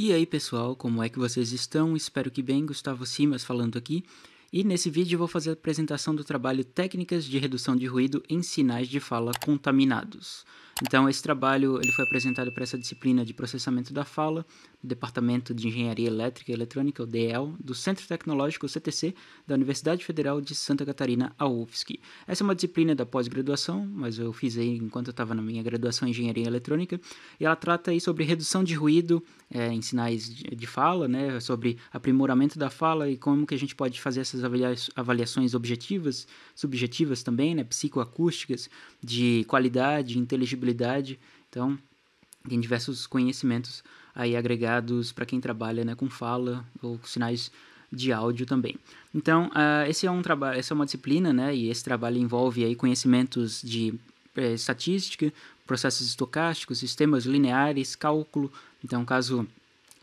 E aí pessoal, como é que vocês estão? Espero que bem, Gustavo Simas falando aqui. E nesse vídeo eu vou fazer a apresentação do trabalho Técnicas de Redução de Ruído em Sinais de Fala Contaminados. Então, esse trabalho ele foi apresentado para essa disciplina de processamento da fala, do Departamento de Engenharia Elétrica e Eletrônica, o DEL, do Centro Tecnológico, CTC, da Universidade Federal de Santa Catarina, a UFSC. Essa é uma disciplina da pós-graduação, mas eu fiz aí enquanto eu estava na minha graduação em Engenharia Eletrônica, e ela trata aí sobre redução de ruído é, em sinais de, fala, né, sobre aprimoramento da fala e como que a gente pode fazer essas avaliações objetivas, subjetivas também, né, psicoacústicas, de qualidade, inteligibilidade, contabilidade. Então, tem diversos conhecimentos aí agregados para quem trabalha né, com fala ou com sinais de áudio também. Então, uh, esse é um trabalho, essa é uma disciplina, né? E esse trabalho envolve aí conhecimentos de eh, estatística, processos estocásticos, sistemas lineares, cálculo. Então, caso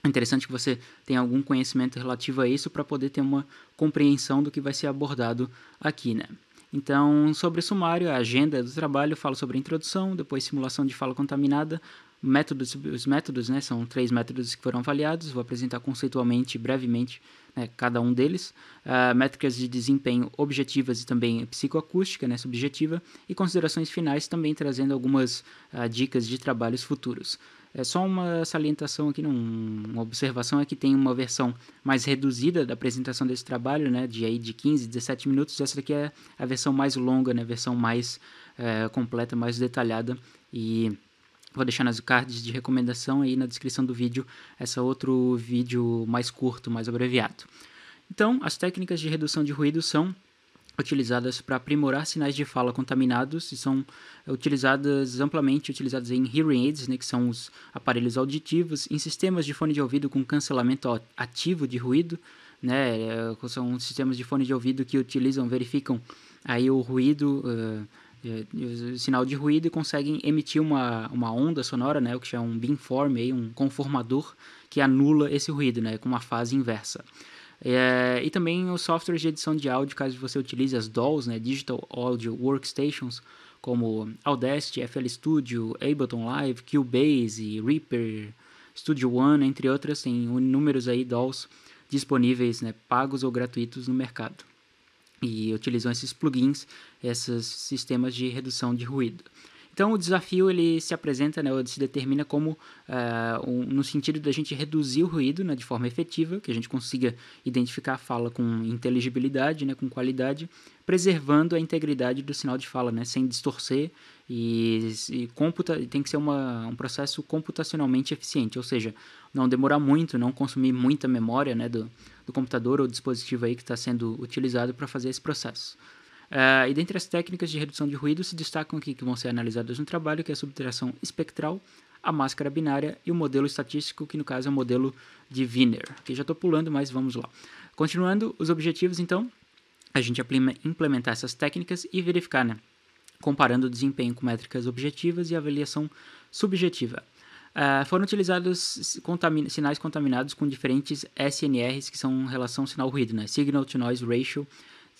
interessante que você tenha algum conhecimento relativo a isso para poder ter uma compreensão do que vai ser abordado aqui, né? Então, sobre o sumário, a agenda do trabalho, falo sobre a introdução, depois simulação de fala contaminada, métodos, os métodos, né, são três métodos que foram avaliados, vou apresentar conceitualmente, brevemente, né, cada um deles, uh, métricas de desempenho objetivas e também psicoacústica, né, subjetiva, e considerações finais também trazendo algumas uh, dicas de trabalhos futuros. É só uma salientação aqui, uma observação é que tem uma versão mais reduzida da apresentação desse trabalho, né, de aí de 15, 17 minutos. Essa daqui é a versão mais longa, né, a versão mais é, completa, mais detalhada e vou deixar nas cards de recomendação aí na descrição do vídeo essa outro vídeo mais curto, mais abreviado. Então, as técnicas de redução de ruído são utilizadas para aprimorar sinais de fala contaminados e são eh, utilizadas amplamente utilizadas em hearing aids, né, que são os aparelhos auditivos, em sistemas de fone de ouvido com cancelamento ativo de ruído, né, eh, são sistemas de fone de ouvido que utilizam, verificam aí o ruído, uh, o sinal de ruído e conseguem emitir uma, uma onda sonora, né, o que chama um beamform, aí, um conformador que anula esse ruído, né, com uma fase inversa. É, e também os softwares de edição de áudio, caso você utilize as DAWs, né, Digital Audio Workstations, como Audacity, FL Studio, Ableton Live, Cubase, Reaper, Studio One, entre outras, tem inúmeros aí DAWs disponíveis, né, pagos ou gratuitos no mercado. E utilizam esses plugins, esses sistemas de redução de ruído. Então o desafio ele se apresenta, né, ou se determina como uh, um, no sentido da gente reduzir o ruído né, de forma efetiva, que a gente consiga identificar a fala com inteligibilidade, né, com qualidade, preservando a integridade do sinal de fala, né, sem distorcer e, e computa, tem que ser uma, um processo computacionalmente eficiente, ou seja, não demorar muito, não consumir muita memória né, do, do computador ou dispositivo aí que está sendo utilizado para fazer esse processo. Uh, e dentre as técnicas de redução de ruído se destacam aqui que vão ser analisadas no trabalho, que é a subtração espectral, a máscara binária e o modelo estatístico, que no caso é o modelo de Wiener. Aqui já estou pulando, mas vamos lá. Continuando, os objetivos, então, a gente implementar essas técnicas e verificar, né? Comparando o desempenho com métricas objetivas e avaliação subjetiva. Uh, foram utilizados contamin sinais contaminados com diferentes SNRs, que são relação sinal-ruído, né? Signal-to-Noise Ratio,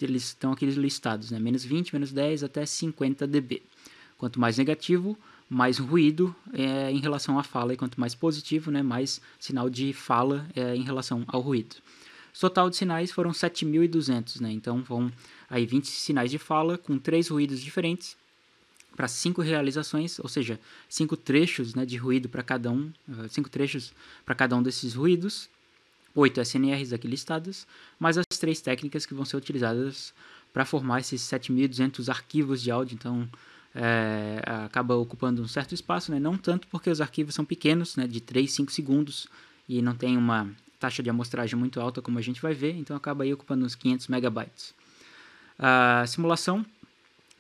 eles estão aqueles listados, né? menos 20, menos 10 até 50 dB. Quanto mais negativo, mais ruído é, em relação à fala, e quanto mais positivo, né, mais sinal de fala é, em relação ao ruído. O total de sinais foram 7.200, né? então vão aí 20 sinais de fala com três ruídos diferentes para cinco realizações, ou seja, cinco trechos né, de ruído para cada um, ah, cinco trechos para cada um desses ruídos, oito SNRs aqui listadas, mais as três técnicas que vão ser utilizadas para formar esses 7.200 arquivos de áudio, então é, acaba ocupando um certo espaço, né? não tanto porque os arquivos são pequenos, né? de 3, 5 segundos, e não tem uma taxa de amostragem muito alta como a gente vai ver, então acaba aí ocupando uns 500 megabytes. A simulação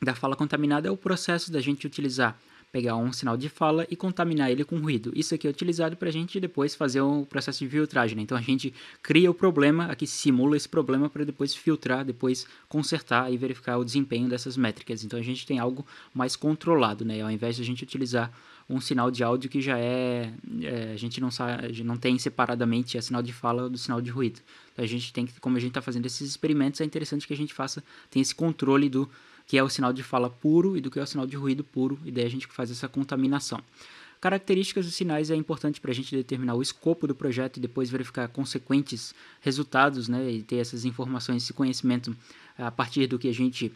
da fala contaminada é o processo da gente utilizar pegar um sinal de fala e contaminar ele com ruído. Isso aqui é utilizado para a gente depois fazer o um processo de filtragem. Né? Então a gente cria o problema, aqui simula esse problema para depois filtrar, depois consertar e verificar o desempenho dessas métricas. Então a gente tem algo mais controlado, né? ao invés de a gente utilizar um sinal de áudio que já é, é a gente não sabe, não tem separadamente a sinal de fala do sinal de ruído. Então a gente tem que, como a gente está fazendo esses experimentos, é interessante que a gente faça, tem esse controle do que é o sinal de fala puro e do que é o sinal de ruído puro, e daí a gente faz essa contaminação. Características dos sinais é importante para a gente determinar o escopo do projeto e depois verificar consequentes resultados, né, e ter essas informações, esse conhecimento a partir do que a gente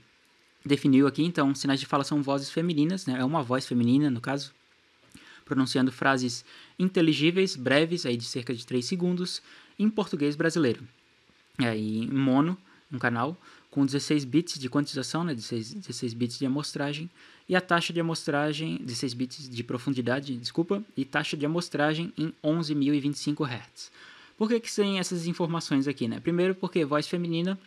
definiu aqui. Então, sinais de fala são vozes femininas, né, é uma voz feminina, no caso, pronunciando frases inteligíveis, breves, aí de cerca de 3 segundos, em português brasileiro. É, em mono, um canal, com 16 bits de quantização, né, 16, 16 bits de amostragem, e a taxa de amostragem, 16 bits de profundidade, desculpa, e taxa de amostragem em 11.025 Hz. Por que, que tem essas informações aqui? Né? Primeiro, porque voz feminina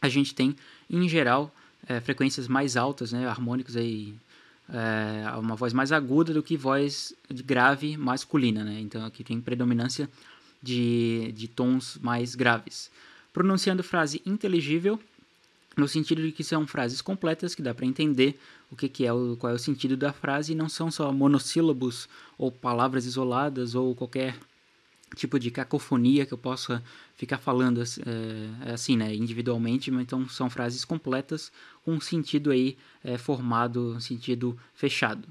a gente tem, em geral, é, frequências mais altas, né, harmônicos aí, é, uma voz mais aguda do que voz de grave masculina. Né? Então aqui tem predominância de, de tons mais graves pronunciando frase inteligível no sentido de que são frases completas que dá para entender o que, que é o, qual é o sentido da frase e não são só monossílabos ou palavras isoladas ou qualquer tipo de cacofonia que eu possa ficar falando é, assim, né, individualmente, mas então são frases completas com um sentido aí é, formado, um sentido fechado.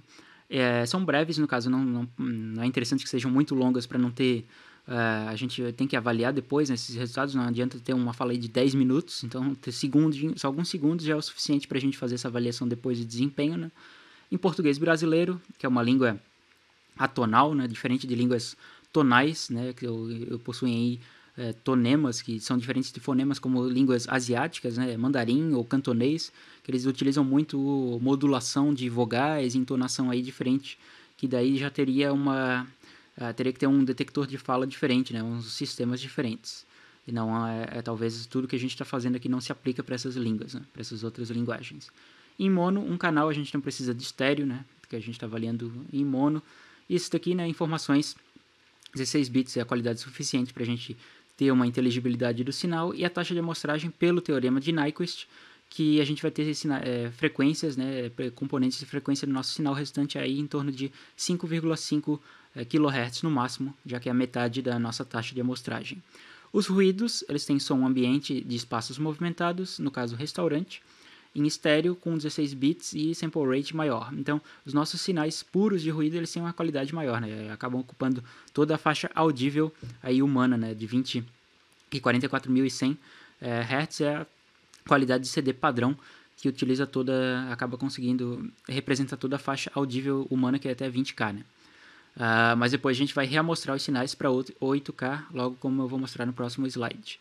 É, são breves, no caso, não, não, não é interessante que sejam muito longas para não ter ah, a gente tem que avaliar depois né, esses resultados, não adianta ter uma fala de 10 minutos, então ter segundos, alguns segundos já é o suficiente para a gente fazer essa avaliação depois de desempenho. Né? Em português brasileiro, que é uma língua atonal, né, diferente de línguas tonais, né, que eu, eu possuem aí é, tonemas, que são diferentes de fonemas como línguas asiáticas, né, mandarim ou cantonês, que eles utilizam muito modulação de vogais, entonação aí diferente, que daí já teria uma é, teria que ter um detector de fala diferente, né? Uns sistemas diferentes. E não é, é talvez tudo que a gente está fazendo aqui não se aplica para essas línguas, né? para essas outras linguagens. Em mono, um canal a gente não precisa de estéreo, né? Que a gente está avaliando em mono. Isso daqui, né? Informações 16 bits é a qualidade suficiente para a gente ter uma inteligibilidade do sinal e a taxa de amostragem pelo teorema de Nyquist, que a gente vai ter é, frequências, né, componentes de frequência do nosso sinal restante aí em torno de 5,5 eh, kHz no máximo, já que é a metade da nossa taxa de amostragem. Os ruídos, eles têm som ambiente de espaços movimentados, no caso restaurante, em estéreo com 16 bits e sample rate maior. Então, os nossos sinais puros de ruído, eles têm uma qualidade maior, né? Acabam ocupando toda a faixa audível aí humana, né, de 20 e 44100 eh, Hz é a qualidade de CD padrão que utiliza toda, acaba conseguindo representar toda a faixa audível humana que é até 20K, né? Uh, mas depois a gente vai reamostrar os sinais para 8K, logo como eu vou mostrar no próximo slide.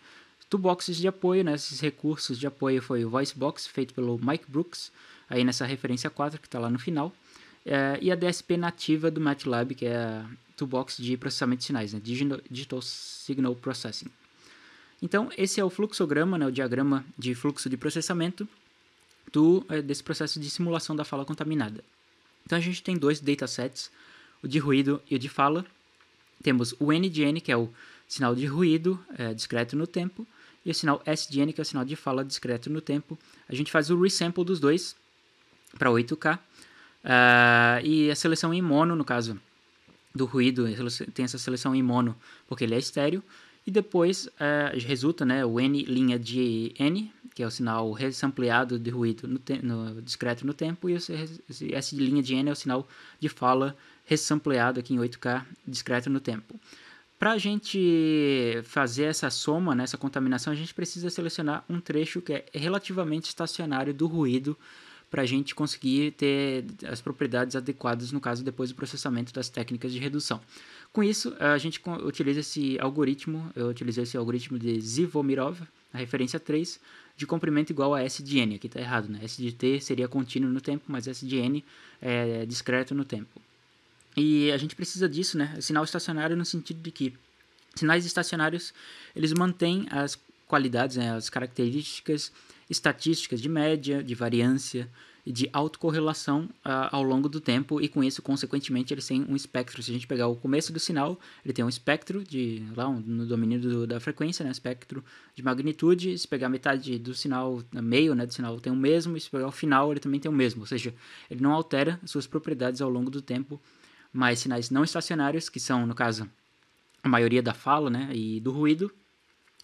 Toolboxes de apoio, né? esses recursos de apoio foi o Voicebox, feito pelo Mike Brooks, aí nessa referência 4 que está lá no final, uh, e a DSP nativa do MATLAB, que é a Toolbox de processamento de sinais, né? Digital, Digital Signal Processing. Então, esse é o fluxograma, né? o diagrama de fluxo de processamento do, é, desse processo de simulação da fala contaminada. Então, a gente tem dois datasets, o de ruído e o de fala. Temos o N de N, que é o sinal de ruído é, discreto no tempo, e o sinal S de N, que é o sinal de fala discreto no tempo. A gente faz o resample dos dois para 8K. Uh, ah, e a seleção em mono, no caso do ruído, tem essa seleção em mono, porque ele é estéreo. E depois uh, resulta né, o N linha de N, que é o sinal resampleado de ruído no, no discreto no tempo, e o S de linha N é o sinal de fala ressampleado aqui em 8K, discreto no tempo. Para a gente fazer essa soma, né, essa contaminação, a gente precisa selecionar um trecho que é relativamente estacionário do ruído para a gente conseguir ter as propriedades adequadas, no caso, depois do processamento das técnicas de redução. Com isso, a gente utiliza esse algoritmo, eu utilizei esse algoritmo de Zivomirov, a referência 3, de comprimento igual a S de N, aqui está errado, né? S de T seria contínuo no tempo, mas S de N é discreto no tempo. E a gente precisa disso, né? É sinal estacionário no sentido de que sinais estacionários, eles mantêm as qualidades, né? as características estatísticas de média, de variância e de autocorrelação uh, ao longo do tempo e com isso, consequentemente, eles têm um espectro. Se a gente pegar o começo do sinal, ele tem um espectro de lá um, no domínio do, da frequência, né, espectro de magnitude. Se pegar metade do sinal, ah, meio né, do sinal tem o mesmo, e se pegar o final, ele também tem o mesmo. Ou seja, ele não altera suas propriedades ao longo do tempo mas sinais não estacionários, que são, no caso, a maioria da fala né, e do ruído,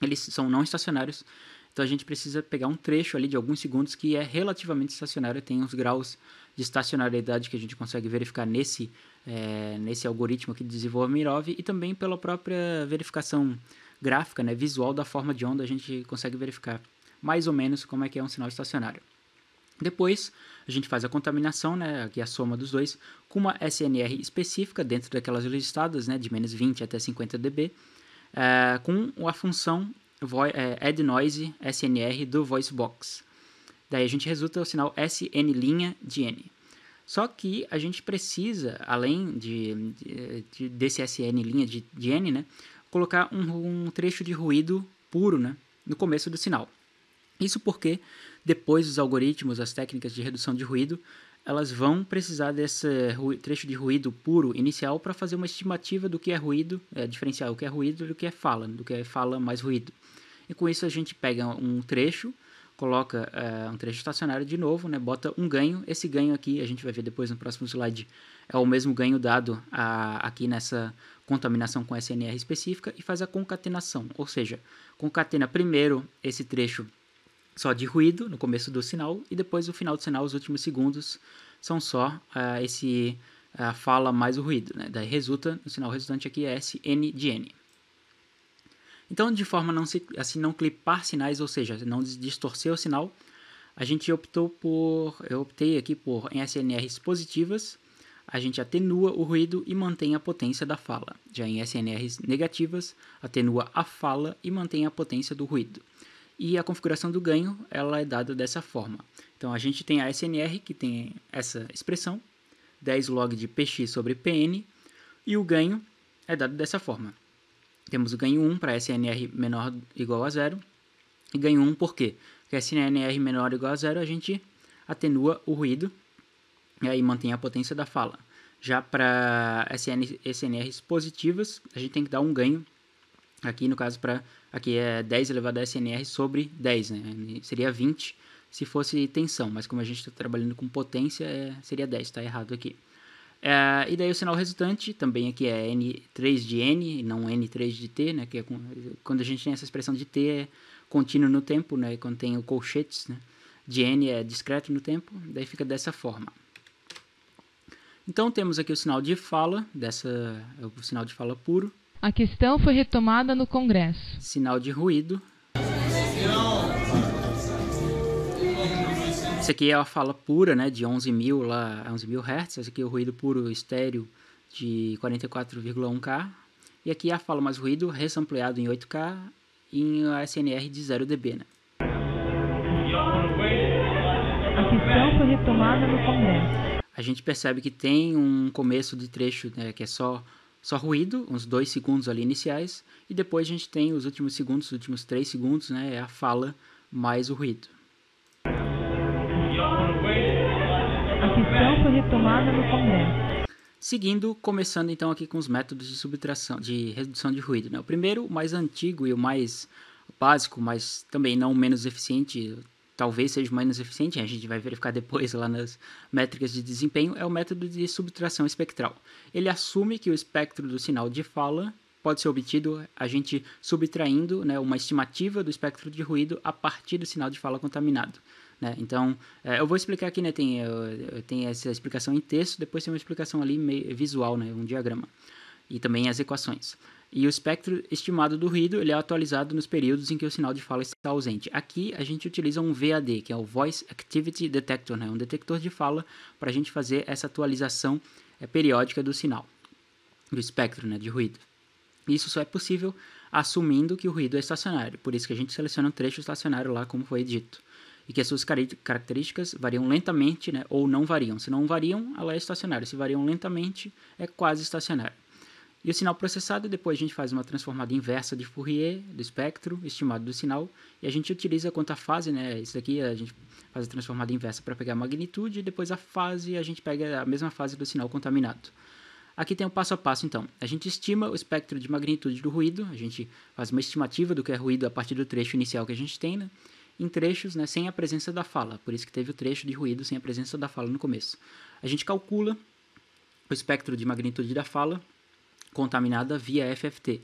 eles são não estacionários. Então a gente precisa pegar um trecho ali de alguns segundos que é relativamente estacionário, tem uns graus de estacionariedade que a gente consegue verificar nesse, é, nesse algoritmo que desenvolve Mirov e também pela própria verificação gráfica, né, visual da forma de onda, a gente consegue verificar mais ou menos como é que é um sinal estacionário. Depois, a gente faz a contaminação, né, aqui é a soma dos dois, com uma SNR específica dentro daquelas listadas, né, de menos 20 até 50 dB, é, com a função vo, é, eh, add noise SNR do voice box. Daí a gente resulta o sinal SN' de N. Só que a gente precisa, além de, de, de desse SN linha de, de N, né, colocar um, um trecho de ruído puro né, no começo do sinal. Isso porque depois os algoritmos, as técnicas de redução de ruído, elas vão precisar desse trecho de ruído puro inicial para fazer uma estimativa do que é ruído, é, diferenciar o que é ruído do que é fala, do que é fala mais ruído. E com isso a gente pega um trecho, coloca é, um trecho estacionário de novo, né, bota um ganho. Esse ganho aqui, a gente vai ver depois no próximo slide, é o mesmo ganho dado a, aqui nessa contaminação com SNR específica e faz a concatenação, ou seja, concatena primeiro esse trecho só de ruído no começo do sinal e depois o final do sinal, os últimos segundos, são só uh, esse uh, fala mais o ruído. Né? Daí resulta, o sinal resultante aqui é SN de N. Então, de forma a não, se, assim, não clipar sinais, ou seja, não distorcer o sinal, a gente optou por, eu optei aqui por em SNRs positivas, a gente atenua o ruído e mantém a potência da fala. Já em SNRs negativas, atenua a fala e mantém a potência do ruído e a configuração do ganho ela é dada dessa forma. Então a gente tem a SNR que tem essa expressão 10 log de px sobre pn e o ganho é dado dessa forma. Temos o ganho 1 para SNR menor ou igual a zero e ganho 1 por quê? Porque SNR menor ou igual a zero a gente atenua o ruído e aí mantém a potência da fala. Já para SNRs positivas, a gente tem que dar um ganho Aqui, no caso, para aqui é 10 elevado a SNR sobre 10, né? Seria 20 se fosse tensão, mas como a gente está trabalhando com potência, é, seria 10, está errado aqui. É, e daí o sinal resultante, também aqui é N3 de N, não N3 de T, né? Que é com, quando a gente tem essa expressão de T é contínuo no tempo, né? Quando tem o colchetes, né? De N é discreto no tempo, daí fica dessa forma. Então temos aqui o sinal de fala, dessa, é o sinal de fala puro, a questão foi retomada no Congresso. Sinal de ruído. Isso aqui é a fala pura, né, de 11 mil lá, 11 mil hertz. Esse aqui é o ruído puro estéreo de 44,1K. E aqui é a fala mais ruído, resampleado em 8K em SNR de 0 dB, né? A questão foi retomada no Congresso. A gente percebe que tem um começo de trecho, né, que é só só ruído, uns dois segundos ali iniciais, e depois a gente tem os últimos segundos, os últimos três segundos, né, é a fala mais o ruído. A questão foi retomada no Congresso. Seguindo, começando então aqui com os métodos de subtração, de redução de ruído. Né? O primeiro, o mais antigo e o mais básico, mas também não menos eficiente, talvez seja menos eficiente, a gente vai verificar depois lá nas métricas de desempenho, é o método de subtração espectral. Ele assume que o espectro do sinal de fala pode ser obtido a gente subtraindo né, uma estimativa do espectro de ruído a partir do sinal de fala contaminado. Né? Então, é, eu vou explicar aqui, né, tem, tem essa explicação em texto, depois tem uma explicação ali visual, né, um diagrama, e também as equações. E o espectro estimado do ruído ele é atualizado nos períodos em que o sinal de fala está ausente. Aqui a gente utiliza um VAD, que é o Voice Activity Detector, né? um detector de fala para a gente fazer essa atualização é, periódica do sinal, do espectro né, de ruído. Isso só é possível assumindo que o ruído é estacionário, por isso que a gente seleciona um trecho estacionário lá, como foi dito. E que as suas características variam lentamente né, ou não variam. Se não variam, ela é estacionária. Se variam lentamente, é quase estacionária. E o sinal processado, depois a gente faz uma transformada inversa de Fourier, do espectro estimado do sinal, e a gente utiliza quanto a fase, né? Isso aqui a gente faz a transformada inversa para pegar a magnitude, e depois a fase, a gente pega a mesma fase do sinal contaminado. Aqui tem o um passo a passo, então. A gente estima o espectro de magnitude do ruído, a gente faz uma estimativa do que é ruído a partir do trecho inicial que a gente tem, né? em trechos né, sem a presença da fala, por isso que teve o trecho de ruído sem a presença da fala no começo. A gente calcula o espectro de magnitude da fala, contaminada via FFT.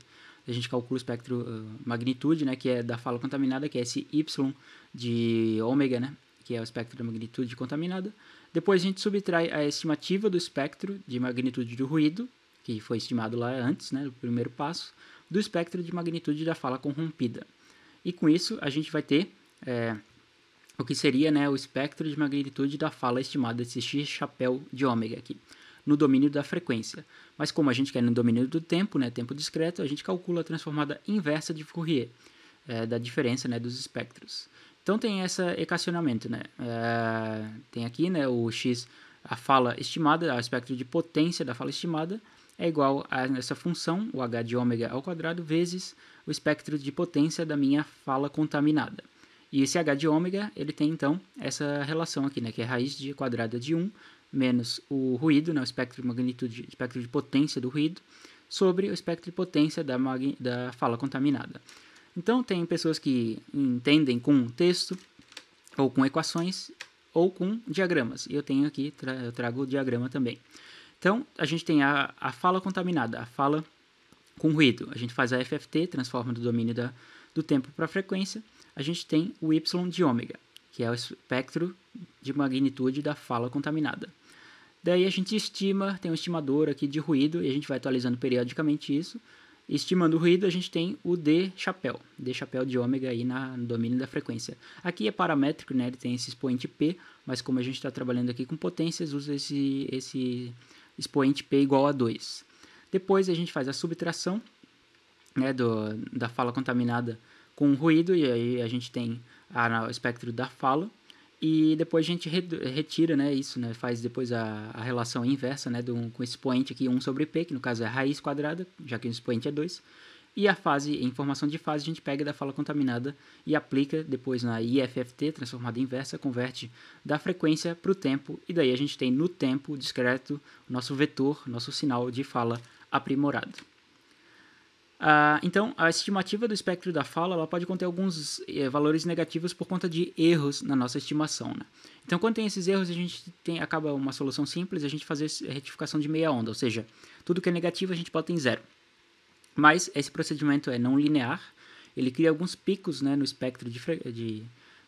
A gente calcula o espectro uh, magnitude, né, que é da fala contaminada, que é esse Y de ômega, né, que é o espectro da magnitude contaminada. Depois a gente subtrai a estimativa do espectro de magnitude do ruído, que foi estimado lá antes, né, no primeiro passo, do espectro de magnitude da fala corrompida. E com isso a gente vai ter é, o que seria né, o espectro de magnitude da fala estimada desse X chapéu de ômega aqui no domínio da frequência. Mas como a gente quer no domínio do tempo, né, tempo discreto, a gente calcula a transformada inversa de Fourier, é, da diferença né, dos espectros. Então tem esse equacionamento. Né? É, tem aqui né, o x, a fala estimada, o espectro de potência da fala estimada, é igual a essa função, o h de ômega ao quadrado, vezes o espectro de potência da minha fala contaminada. E esse h de ômega, ele tem então essa relação aqui, né, que é raiz de quadrada de 1 menos o ruído, né, o espectro de magnitude, espectro de potência do ruído, sobre o espectro de potência da, da fala contaminada. Então, tem pessoas que entendem com texto, ou com equações, ou com diagramas. E eu tenho aqui, tra eu trago o diagrama também. Então, a gente tem a, a fala contaminada, a fala com ruído. A gente faz a FFT, transforma do domínio da, do tempo para a frequência. A gente tem o Y de ômega, que é o espectro de magnitude da fala contaminada. Daí a gente estima, tem um estimador aqui de ruído, e a gente vai atualizando periodicamente isso. Estimando o ruído, a gente tem o D chapéu, D chapéu de ômega aí na, no domínio da frequência. Aqui é paramétrico, né? ele tem esse expoente P, mas como a gente está trabalhando aqui com potências, usa esse, esse expoente P igual a 2. Depois a gente faz a subtração né, do, da fala contaminada com o ruído, e aí a gente tem a, o espectro da fala. E depois a gente re retira né, isso, né, faz depois a, a relação inversa né, do, com esse expoente aqui 1 sobre p, que no caso é raiz quadrada, já que o expoente é 2. E a fase, a informação de fase, a gente pega da fala contaminada e aplica depois na IFFT, transformada inversa, converte da frequência para o tempo, e daí a gente tem no tempo discreto nosso vetor, nosso sinal de fala aprimorado. Ah, então, a estimativa do espectro da fala ela pode conter alguns eh, valores negativos por conta de erros na nossa estimação. Né? Então, quando tem esses erros, a gente tem, acaba uma solução simples, a gente fazer a retificação de meia onda, ou seja, tudo que é negativo a gente bota em zero. Mas esse procedimento é não linear, ele cria alguns picos né, no espectro de, de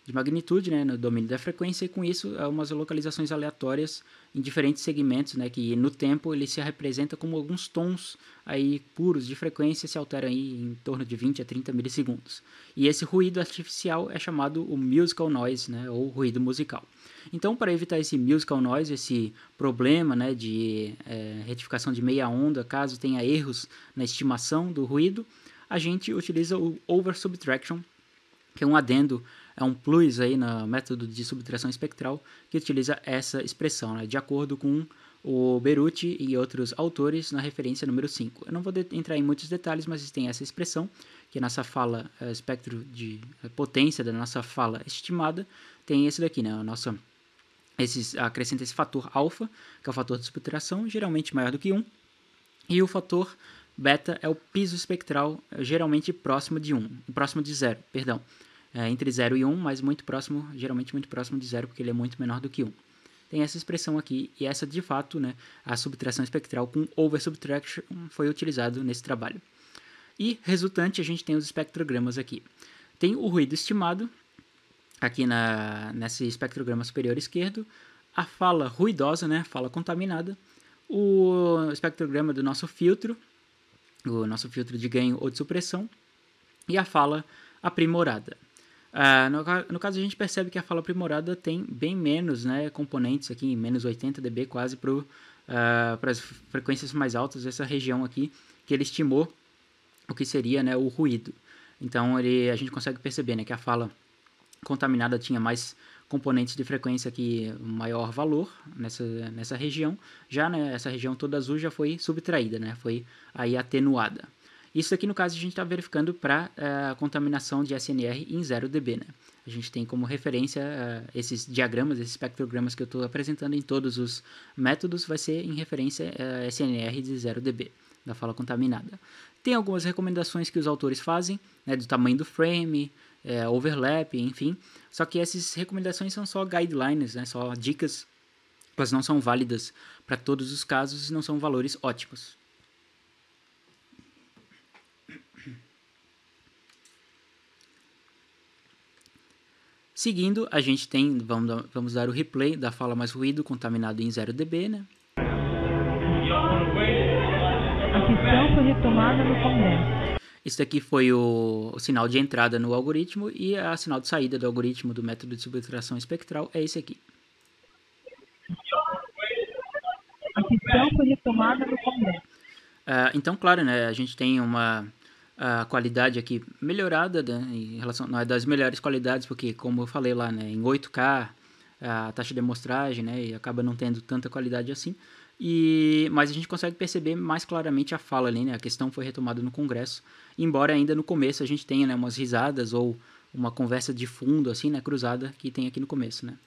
de magnitude né, no domínio da frequência e com isso umas localizações aleatórias em diferentes segmentos, né, que no tempo ele se representa como alguns tons aí puros de frequência se alteram aí em torno de 20 a 30 milissegundos. E esse ruído artificial é chamado o musical noise, né, ou ruído musical. Então, para evitar esse musical noise, esse problema né, de é, retificação de meia onda, caso tenha erros na estimação do ruído, a gente utiliza o over subtraction, que é um adendo é um plus aí no método de subtração espectral que utiliza essa expressão, né, de acordo com o Beruti e outros autores na referência número 5. Eu não vou entrar em muitos detalhes, mas tem essa expressão, que é nossa fala, eh, espectro de eh, potência da nossa fala estimada, tem esse daqui, né, nossa esses, acrescenta esse fator alfa, que é o fator de subtração, geralmente maior do que 1, e o fator beta é o piso espectral, eh, geralmente próximo de 1, próximo de 0, perdão é, entre 0 e 1, mas muito próximo, geralmente muito próximo de 0, porque ele é muito menor do que 1. Tem essa expressão aqui, e essa de fato, né, a subtração espectral com over subtraction foi utilizado nesse trabalho. E resultante, a gente tem os espectrogramas aqui. Tem o ruído estimado, aqui na, nesse espectrograma superior esquerdo, a fala ruidosa, né, fala contaminada, o espectrograma do nosso filtro, o nosso filtro de ganho ou de supressão, e a fala aprimorada. Ah, no, no, caso, a gente percebe que a fala aprimorada tem bem menos né, componentes aqui, menos 80 dB quase para ah, as frequências mais altas dessa região aqui, que ele estimou o que seria né, o ruído. Então ele, a gente consegue perceber né, que a fala contaminada tinha mais componentes de frequência que maior valor nessa, nessa região. Já né, essa região toda azul já foi subtraída, né, foi aí atenuada. Isso aqui, no caso, a gente está verificando para a uh, eh, contaminação de SNR em 0 dB. Né? A gente tem como referência uh, esses diagramas, esses espectrogramas que eu estou apresentando em todos os métodos, vai ser em referência a uh, eh, SNR de 0 dB, da fala contaminada. Tem algumas recomendações que os autores fazem, né, do tamanho do frame, é, overlap, enfim. Só que essas recomendações são só guidelines, né, só dicas. Elas não são válidas para todos os casos e não são valores ótimos. Seguindo, a gente tem, vamos dar, vamos dar o replay da fala mais ruído contaminado em 0 dB, né? A foi retomada no Congresso. Isso aqui foi o, o, sinal de entrada no algoritmo e a sinal de saída do algoritmo do método de subtração espectral é esse aqui. A foi retomada no Congresso. Ah, então, claro, né, a gente tem uma a qualidade aqui melhorada, né, em relação, não é das melhores qualidades, porque como eu falei lá, né, em 8K a taxa de amostragem, né, e acaba não tendo tanta qualidade assim. E, mas a gente consegue perceber mais claramente a fala ali, né? A questão foi retomada no Congresso, embora ainda no começo a gente tenha né, umas risadas ou uma conversa de fundo, assim, né, cruzada, que tem aqui no começo, né?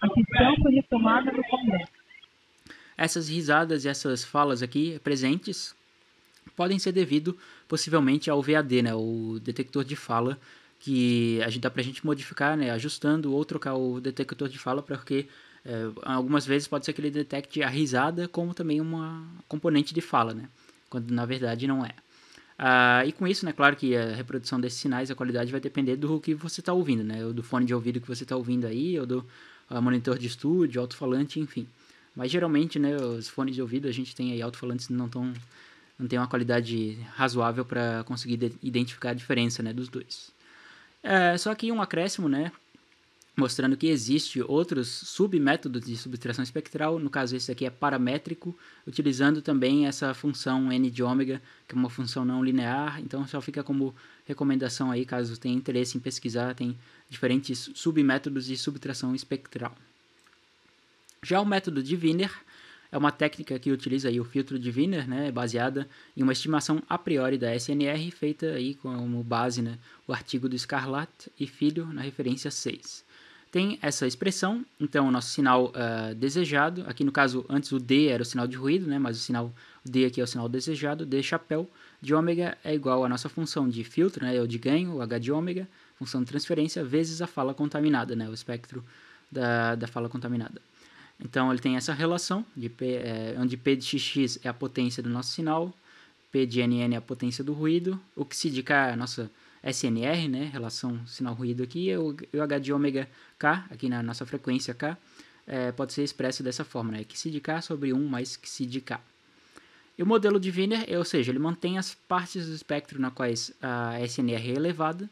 A questão foi retomada no Congresso. Essas risadas e essas falas aqui presentes podem ser devido possivelmente ao VAD, né, o detector de fala, que a gente dá para a gente modificar, né, ajustando ou trocar o detector de fala, porque é, algumas vezes pode ser que ele detecte a risada como também uma componente de fala, né, quando na verdade não é. Ah, e com isso, né, claro que a reprodução desses sinais, a qualidade vai depender do que você está ouvindo, né, ou do fone de ouvido que você está ouvindo aí, ou do ah, monitor de estúdio, alto-falante, enfim. Mas geralmente, né, os fones de ouvido a gente tem aí alto-falantes não tão não tem uma qualidade razoável para conseguir identificar a diferença né, dos dois. É, só que um acréscimo, né, mostrando que existe outros submétodos de subtração espectral, no caso esse aqui é paramétrico, utilizando também essa função n de ômega, que é uma função não linear, então só fica como recomendação aí, caso tenha interesse em pesquisar, tem diferentes submétodos de subtração espectral. Já o método de Wiener é uma técnica que utiliza aí o filtro de Wiener, né, baseada em uma estimação a priori da SNR, feita aí como base né, o artigo do Scarlatt e Filho na referência 6 tem essa expressão, então o nosso sinal uh, desejado, aqui no caso antes o D era o sinal de ruído, né, mas o sinal D aqui é o sinal desejado, D chapéu de ômega é igual à nossa função de filtro, né, é ou de ganho, o H de ômega, função de transferência, vezes a fala contaminada, né, o espectro da, da fala contaminada. Então ele tem essa relação de P, é, onde P de XX é a potência do nosso sinal, P de NN é a potência do ruído, o que se indica é a nossa SNR, né, relação sinal-ruído aqui, e o, e o H de ômega K, aqui na nossa frequência K, é, pode ser expresso dessa forma, né, que se de K sobre 1 mais que se de K. E o modelo de Wiener, é, ou seja, ele mantém as partes do espectro na quais a SNR é elevada,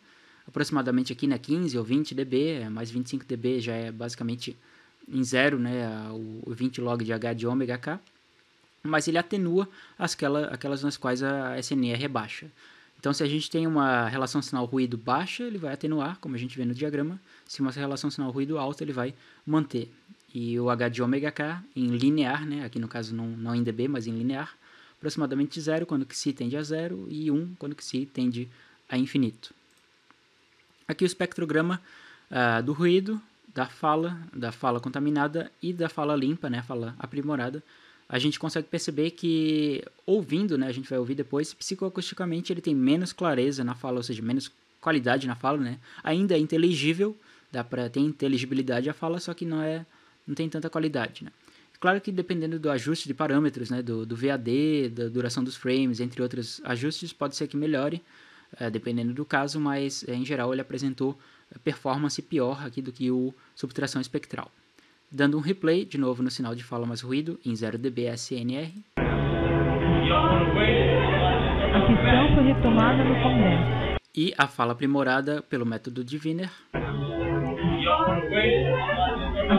aproximadamente aqui na né, 15 ou 20 dB, mais 25 dB já é basicamente em zero, né, o 20 log de H de ômega K, mas ele atenua aquela, aquelas nas quais a SNR é baixa. Então, se a gente tem uma relação sinal-ruído baixa, ele vai atenuar, como a gente vê no diagrama. Se uma relação sinal-ruído alta, ele vai manter. E o H de ômega K, em linear, né? aqui no caso não, não em dB, mas em linear, aproximadamente zero quando que se tende a zero e 1 um, quando que se tende a infinito. Aqui o espectrograma uh, do ruído, da fala, da fala contaminada e da fala limpa, né, fala aprimorada, a gente consegue perceber que ouvindo, né, a gente vai ouvir depois, psicoacusticamente ele tem menos clareza na fala, ou seja, menos qualidade na fala, né? Ainda é inteligível, dá para ter inteligibilidade a fala, só que não é não tem tanta qualidade, né? Claro que dependendo do ajuste de parâmetros, né, do, do VAD, da duração dos frames, entre outros ajustes, pode ser que melhore, eh, dependendo do caso, mas eh, em geral ele apresentou eh, performance pior aqui do que o subtração espectral. Dando um replay, de novo no sinal de fala mais ruído, em 0 dB SNR. A foi retomada no E a fala aprimorada pelo método de Wiener. A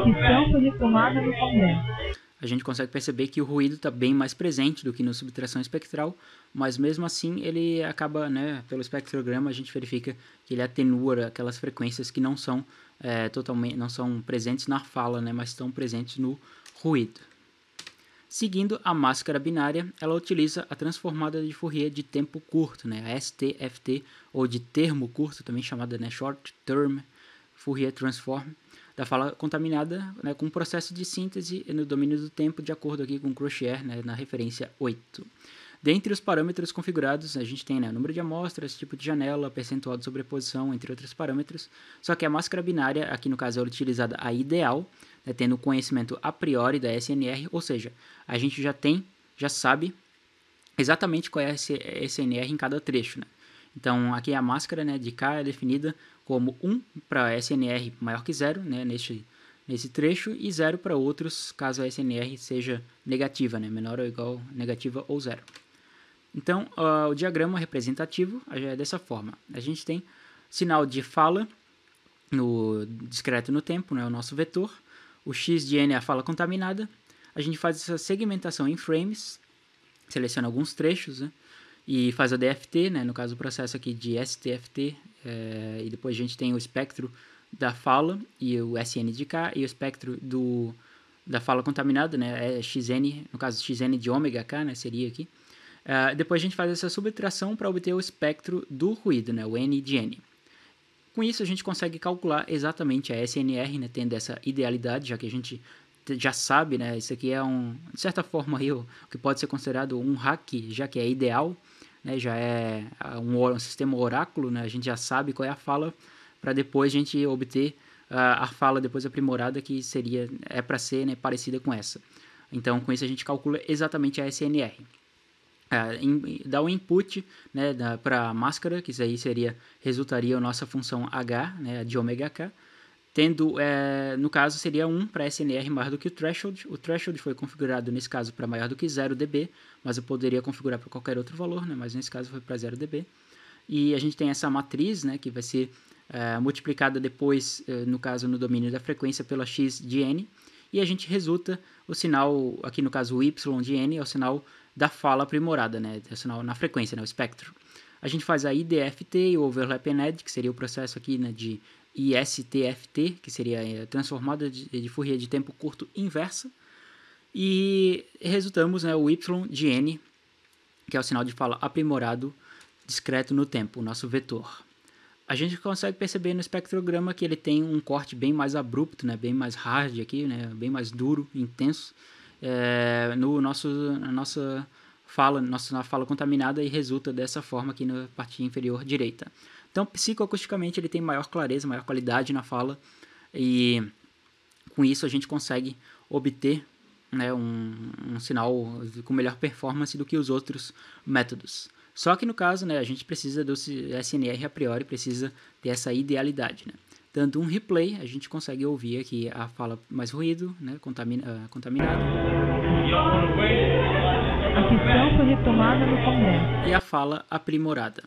questão foi retomada no Congresso a gente consegue perceber que o ruído está bem mais presente do que no subtração espectral, mas mesmo assim ele acaba, né, pelo espectrograma a gente verifica que ele atenua aquelas frequências que não são é, totalmente, não são presentes na fala, né, mas estão presentes no ruído. Seguindo a máscara binária, ela utiliza a transformada de Fourier de tempo curto, né, a STFT, ou de termo curto, também chamada né, Short Term Fourier Transform, da fala contaminada né, com um processo de síntese no domínio do tempo, de acordo aqui com Crochier, né, na referência 8. Dentre os parâmetros configurados, a gente tem né, número de amostras, tipo de janela, percentual de sobreposição, entre outros parâmetros. Só que a máscara binária, aqui no caso é utilizada a ideal, né, tendo conhecimento a priori da SNR, ou seja, a gente já tem, já sabe exatamente qual é a SNR em cada trecho. Né? Então aqui é a máscara né, de K é definida como 1 para SNR maior que 0 né, neste, nesse trecho e 0 para outros caso a SNR seja negativa, né, menor ou igual negativa ou zero. Então uh, o diagrama representativo é dessa forma. A gente tem sinal de fala no discreto no tempo, né, o nosso vetor, o x de n é a fala contaminada. A gente faz essa segmentação em frames, seleciona alguns trechos, né, e faz a DFT, né, no caso o processo aqui de STFT, é, eh, e depois a gente tem o espectro da fala e o SN de K e o espectro do, da fala contaminada, né, é XN, no caso XN de ômega K, né, seria aqui. Ah, depois a gente faz essa subtração para obter o espectro do ruído, né, o N de N. Com isso a gente consegue calcular exatamente a SNR, né, tendo essa idealidade, já que a gente já sabe, né, isso aqui é um, de certa forma aí, o que pode ser considerado um hack, já que é ideal, né, já é, é um, um, sistema oráculo, né, a gente já sabe qual é a fala para depois a gente obter uh, a fala depois aprimorada que seria é para ser né, parecida com essa. Então com isso a gente calcula exatamente a SNR. Uh, ah, in, dá o um input né, para a máscara, que isso aí seria, resultaria a nossa função h, né, de ωk, k, tendo, é, no caso, seria 1 para SNR maior do que o threshold. O threshold foi configurado, nesse caso, para maior do que 0 dB, mas eu poderia configurar para qualquer outro valor, né? mas nesse caso foi para 0 dB. E a gente tem essa matriz, né, que vai ser é, multiplicada depois, é, no caso, no domínio da frequência pela x de n, e a gente resulta o sinal, aqui no caso o y de n, é o sinal da fala aprimorada, né, é o sinal na frequência, né, o espectro a gente faz a IDFT, o Overlap NED, que seria o processo aqui né, de ISTFT, que seria a é, transformada de, de Fourier de tempo curto inversa, e resultamos né, o Y de N, que é o sinal de fala aprimorado discreto no tempo, o nosso vetor. A gente consegue perceber no espectrograma que ele tem um corte bem mais abrupto, né, bem mais hard aqui, né, bem mais duro, intenso, é, no nosso, na nossa fala, nossa fala contaminada e resulta dessa forma aqui na parte inferior direita. Então, psicoacusticamente, ele tem maior clareza, maior qualidade na fala e com isso a gente consegue obter né, um, um sinal com melhor performance do que os outros métodos. Só que no caso, né, a gente precisa do SNR a priori, precisa ter essa idealidade, né? Dando um replay, a gente consegue ouvir aqui a fala mais ruído, né, contamina, uh, contaminado. A questão foi retomada no Congresso. E a fala aprimorada.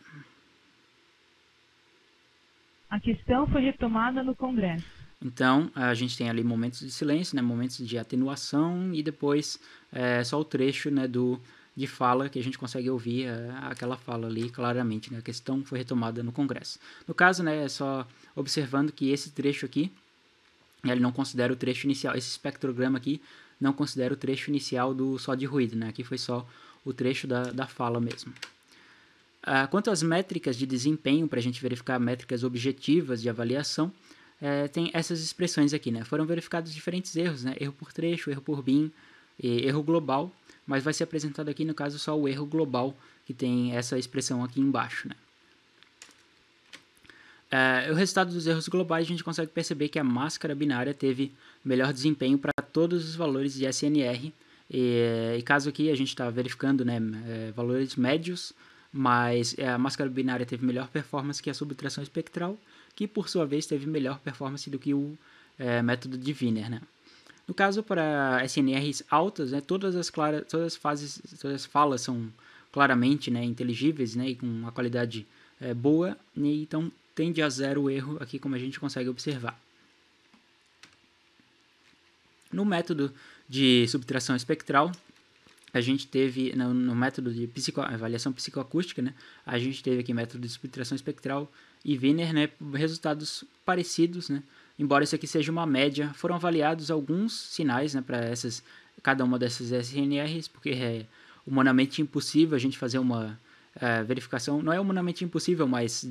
A questão foi retomada no Congresso. Então, a gente tem ali momentos de silêncio, né, momentos de atenuação e depois é, só o trecho né, do, de fala que a gente consegue ouvir é, aquela fala ali claramente. Né, a questão foi retomada no Congresso. No caso, né, é só observando que esse trecho aqui, ele não considera o trecho inicial, esse espectrograma aqui não considera o trecho inicial do só de ruído, né? Aqui foi só o trecho da, da fala mesmo. Ah, quanto às métricas de desempenho, para a gente verificar métricas objetivas de avaliação, é, tem essas expressões aqui, né? Foram verificados diferentes erros, né? Erro por trecho, erro por BIM, erro global, mas vai ser apresentado aqui, no caso, só o erro global, que tem essa expressão aqui embaixo, né? É, o resultado dos erros globais, a gente consegue perceber que a máscara binária teve melhor desempenho para todos os valores de SNR. E, e caso aqui a gente está verificando né, é, valores médios, mas é, a máscara binária teve melhor performance que a subtração espectral, que por sua vez teve melhor performance do que o é, método de Wiener. Né? No caso, para SNRs altas, né, todas, as claras, todas as fases, todas as falas são claramente né, inteligíveis né, e com uma qualidade é, boa, e então tende a zero erro aqui, como a gente consegue observar. No método de subtração espectral, a gente teve, no, no método de psico, avaliação psicoacústica, né, a gente teve aqui método de subtração espectral e Wiener, né, resultados parecidos, né, embora isso aqui seja uma média, foram avaliados alguns sinais né, para essas cada uma dessas SNRs, porque é humanamente impossível a gente fazer uma é, verificação não é humanamente impossível, mas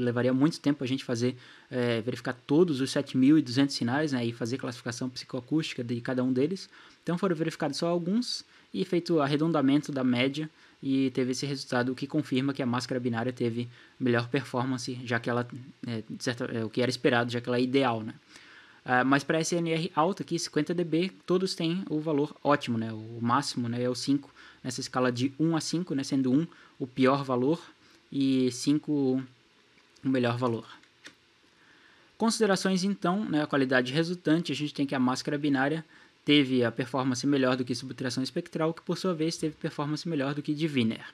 levaria muito tempo a gente fazer, é, verificar todos os 7.200 sinais, né, e fazer classificação psicoacústica de cada um deles. Então foram verificados só alguns e feito arredondamento da média e teve esse resultado que confirma que a máscara binária teve melhor performance, já que ela é, é o que era esperado, já que ela é ideal, né? Uh, mas para SNR alta aqui, 50 dB, todos têm o valor ótimo, né? O máximo né, é o 5 nessa escala de 1 a 5, né? sendo 1 o pior valor e 5 o melhor valor. Considerações então, né, a qualidade resultante, a gente tem que a máscara binária teve a performance melhor do que subtração espectral, que por sua vez teve performance melhor do que diviner.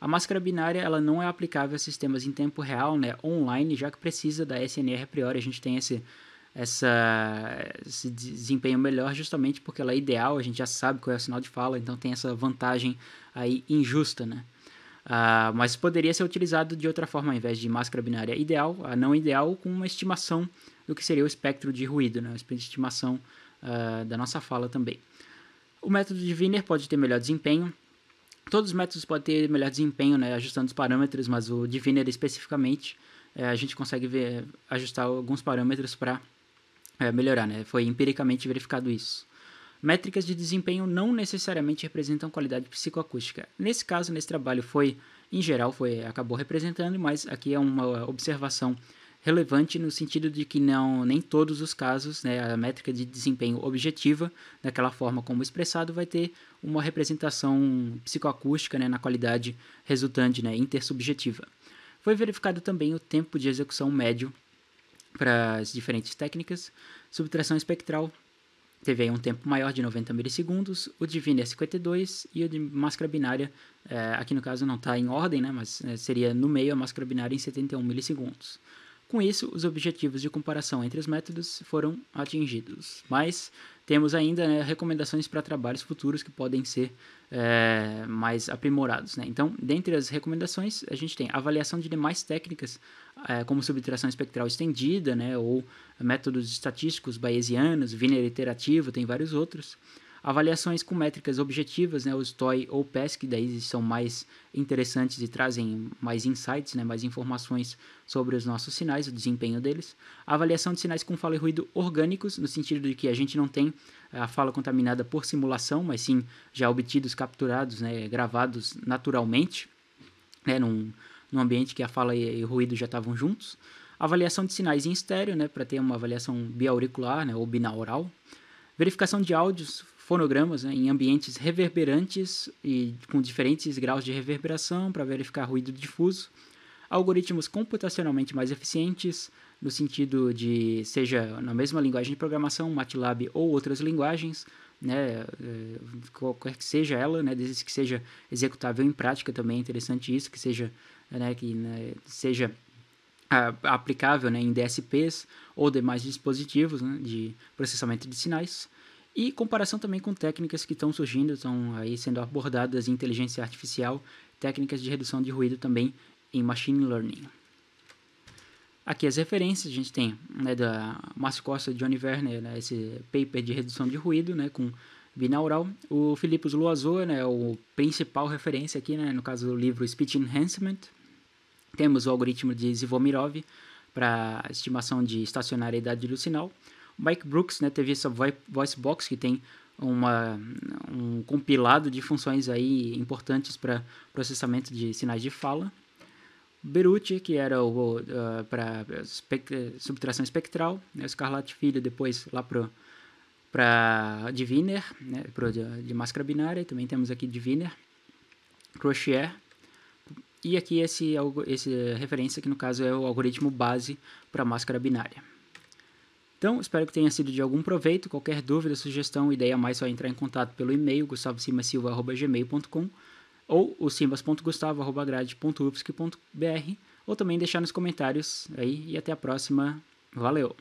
A máscara binária ela não é aplicável a sistemas em tempo real, né, online, já que precisa da SNR a priori, a gente tem esse, essa, esse desempenho melhor justamente porque ela é ideal, a gente já sabe qual é o sinal de fala, então tem essa vantagem aí injusta, né. Uh, mas poderia ser utilizado de outra forma, ao invés de máscara binária ideal, a ah, não ideal, com uma estimação do que seria o espectro de ruído, né? uma estimação uh, da nossa fala também. O método de Wiener pode ter melhor desempenho. Todos os métodos podem ter melhor desempenho, né? ajustando os parâmetros, mas o de Wiener especificamente, eh, a gente consegue ver, ajustar alguns parâmetros para eh, melhorar. Né? Foi empiricamente verificado isso métricas de desempenho não necessariamente representam qualidade psicoacústica. Nesse caso, nesse trabalho foi, em geral, foi acabou representando, mas aqui é uma observação relevante no sentido de que não nem todos os casos né, a métrica de desempenho objetiva daquela forma como expressado vai ter uma representação psicoacústica né, na qualidade resultante né, intersubjetiva foi verificado também o tempo de execução médio para as diferentes técnicas subtração espectral teve aí um tempo maior de 90 milissegundos, o Divine é 52 e o de máscara binária, é, aqui no caso não está em ordem, né, mas é, seria no meio a máscara binária em 71 milissegundos. Com isso, os objetivos de comparação entre os métodos foram atingidos. Mas temos ainda né, recomendações para trabalhos futuros que podem ser é, mais aprimorados. Né? Então, dentre as recomendações, a gente tem avaliação de demais técnicas, é, como subtração espectral estendida, né, ou métodos estatísticos bayesianos, Wiener iterativo, tem vários outros. Avaliações com métricas objetivas, né, os TOI ou PES, que daí são mais interessantes e trazem mais insights, né, mais informações sobre os nossos sinais, o desempenho deles. Avaliação de sinais com fala e ruído orgânicos, no sentido de que a gente não tem eh, a fala contaminada por simulação, mas sim já obtidos, capturados, né, gravados naturalmente, né, num, num ambiente que a fala e o ruído já estavam juntos. Avaliação de sinais em estéreo, né, para ter uma avaliação biauricular né, ou binaural. Verificação de áudios fonogramas né, em ambientes reverberantes e com diferentes graus de reverberação para verificar ruído difuso, algoritmos computacionalmente mais eficientes, no sentido de, seja na mesma linguagem de programação, MATLAB ou outras linguagens, né, eh, qualquer que seja ela, né, desde que seja executável em prática também é interessante isso, que seja, né, que né, seja ah, aplicável né, em DSPs ou demais dispositivos né, de processamento de sinais. E comparação também com técnicas que estão surgindo, estão aí sendo abordadas em inteligência artificial, técnicas de redução de ruído também em machine learning. Aqui as referências, a gente tem né, da Márcio Costa e Johnny Werner, né, esse paper de redução de ruído né, com binaural. O Filipe Luazor né, é o principal referência aqui, né, no caso do livro Speech Enhancement. Temos o algoritmo de Zivomirov para estimação de estacionariedade do sinal. Mike Brooks né, teve essa voice box que tem uma, um compilado de funções aí importantes para processamento de sinais de fala. Beruti, que era o, uh, ah, para subtração espectral, né, Scarlatti Filho depois lá para para Diviner, né, pro, de, de máscara binária, também temos aqui Diviner, Crochet, e aqui esse, esse referência que no caso é o algoritmo base para máscara binária. Então, espero que tenha sido de algum proveito. Qualquer dúvida, sugestão, ideia mais, só entrar em contato pelo e-mail gustavossimasilva.gmail.com ou o ou também deixar nos comentários aí e até a próxima. Valeu!